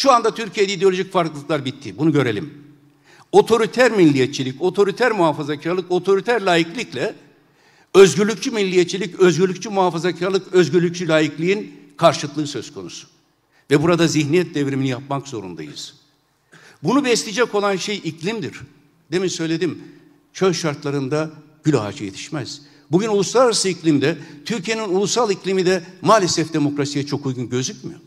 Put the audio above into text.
Şu anda Türkiye'de ideolojik farklılıklar bitti. Bunu görelim. Otoriter milliyetçilik, otoriter muhafazakarlık, otoriter laiklikle özgürlükçü milliyetçilik, özgürlükçü muhafazakarlık, özgürlükçü laikliğin karşıtlığı söz konusu. Ve burada zihniyet devrimini yapmak zorundayız. Bunu besleyecek olan şey iklimdir. Demin söyledim, çöl şartlarında gül ağacı yetişmez. Bugün uluslararası iklimde, Türkiye'nin ulusal iklimi de maalesef demokrasiye çok uygun gözükmüyor.